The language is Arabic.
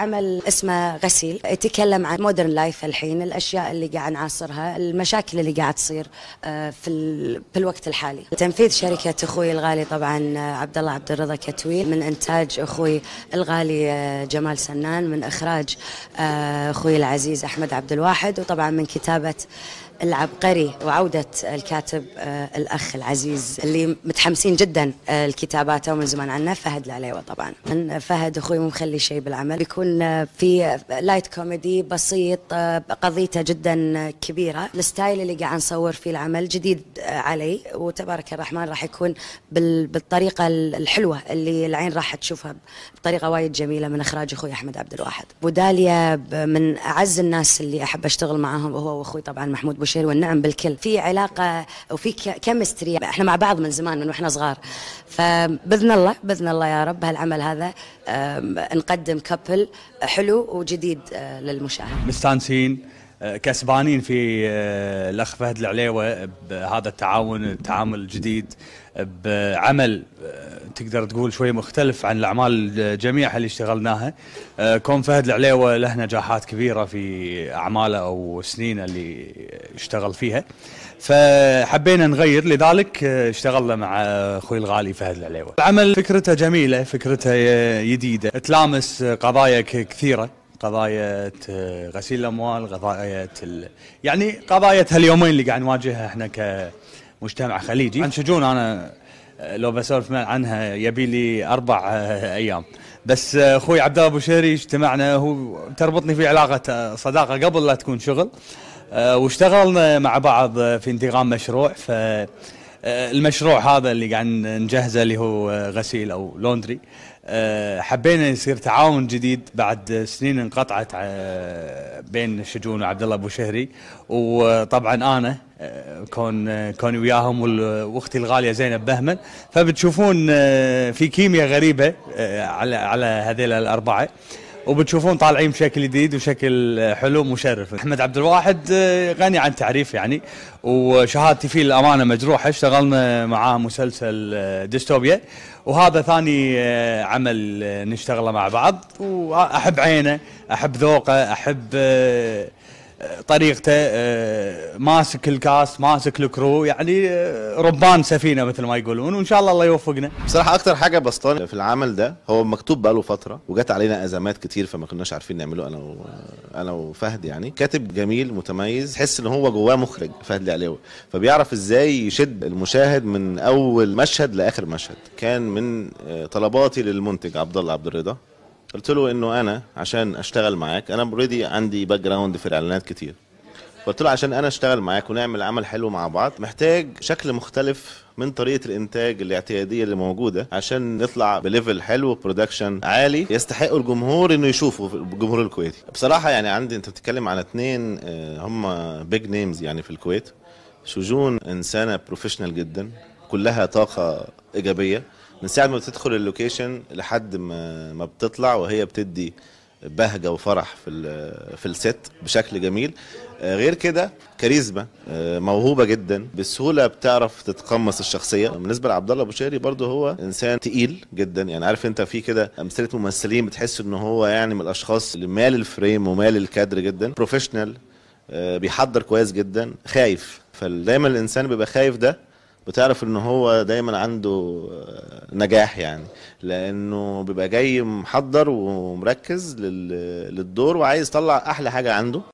عمل اسمه غسيل يتكلم عن مودرن لايف الحين الاشياء اللي قاعد نعاصرها المشاكل اللي قاعد تصير آه، في ال... في الوقت الحالي تنفيذ شركه اخوي الغالي طبعا آه، عبد الله عبد الرضا كتويل من انتاج اخوي الغالي آه، جمال سنان من اخراج اخوي العزيز احمد عبد الواحد وطبعا من كتابه العبقري وعودة الكاتب آه، الأخ العزيز اللي متحمسين جدا آه، لكتاباته من زمان عنه فهد العليوة طبعا فهد أخوي مخلي شيء بالعمل بيكون آه، في لايت كوميدي بسيط قضيته جدا كبيرة الستايل اللي قاعد نصور فيه العمل جديد علي وتبارك الرحمن راح يكون بالطريقة الحلوة اللي العين راح تشوفها بطريقة وايد جميلة من إخراج أخوي أحمد عبد الواحد بوداليا من أعز الناس اللي أحب أشتغل معاهم هو وأخوي طبعا محمود والشيل والنعم بالكل في علاقه وفي كيمستري احنا مع بعض من زمان من واحنا صغار فباذن الله باذن الله يا رب هالعمل هذا نقدم كابل حلو وجديد آه، للمشاهد مستانسين كسبانين في آه، الاخ فهد العليوه بهذا التعاون التعامل الجديد بعمل آه، تقدر تقول شوي مختلف عن الاعمال جميعها اللي اشتغلناها آه، كون فهد العليوه له نجاحات كبيره في اعماله او سنينه اللي اشتغل فيها فحبينا نغير لذلك اشتغلنا مع اخوي الغالي فهد العليوه العمل فكرته جميله فكرته جديده تلامس قضايا كثيره قضايا غسيل الاموال قضايا يعني قضايا هاليومين اللي قاعد نواجهها احنا كمجتمع خليجي عن شجون انا آه، لو بسولف عنها يبي لي اربع آه، ايام بس آه، اخوي عبد الله ابو شهري اجتمعنا هو تربطني في علاقه صداقه قبل لا تكون شغل واشتغلنا مع بعض في انتقام مشروع ف آه، المشروع هذا اللي قاعد نجهزه اللي هو آه، غسيل او لوندري آه، حبينا يصير تعاون جديد بعد سنين انقطعت بين شجون وعبد الله ابو شهري وطبعا انا كون كوني وياهم واختي الغاليه زينب بهمن فبتشوفون في كيمياء غريبه على على هذيل الاربعه وبتشوفون طالعين بشكل جديد وشكل حلو مشرف احمد عبد الواحد آه، غني عن تعريف يعني وشهادتي فيه الامانه مجروحه اشتغلنا معاه مسلسل آه، ديستوبيا وهذا ثاني آه، عمل نشتغله مع بعض واحب عينه احب ذوقه احب طريقته آه، ماسك الكاس ماسك الكرو يعني آه، ربان سفينه مثل ما يقولون وان شاء الله الله يوفقنا بصراحه اكتر حاجه بسطاني في العمل ده هو مكتوب بقاله فتره وجت علينا ازمات كتير فما كناش عارفين نعمله انا و... انا وفهد يعني كاتب جميل متميز تحس ان هو جواه مخرج فهد العلاوي فبيعرف ازاي يشد المشاهد من اول مشهد لاخر مشهد كان من آه، طلباتي للمنتج عبد الله عبد الرضا قلت له انه انا عشان اشتغل معاك انا اوريدي عندي باك جراوند في الاعلانات كتير قلت له عشان انا اشتغل معاك ونعمل عمل حلو مع بعض محتاج شكل مختلف من طريقه الانتاج الاعتياديه اللي موجوده عشان نطلع بليفل حلو برودكشن عالي يستحقوا الجمهور انه يشوفه الجمهور الكويتي بصراحه يعني عندي انت بتتكلم على اثنين آه، هم بيج نيمز يعني في الكويت شجون انسانه بروفيشنال جدا كلها طاقه ايجابيه من ساعه ما بتدخل اللوكيشن لحد ما ما بتطلع وهي بتدي بهجه وفرح في في الست بشكل جميل آه، غير كده كاريزما آه، موهوبه جدا بسهوله بتعرف تتقمص الشخصيه بالنسبه لعبد الله بوشيري برضه هو انسان تقيل جدا يعني عارف انت في كده امثله ممثلين بتحس ان هو يعني من الاشخاص اللي مال الفريم ومال الكادر جدا بروفيشنال آه، بيحضر كويس جدا خايف فدايما الانسان بيبقى خايف ده بتعرف ان هو دايما عنده آه، نجاح يعني لانه بيبقى جاي محضر ومركز للدور وعايز يطلع احلى حاجه عنده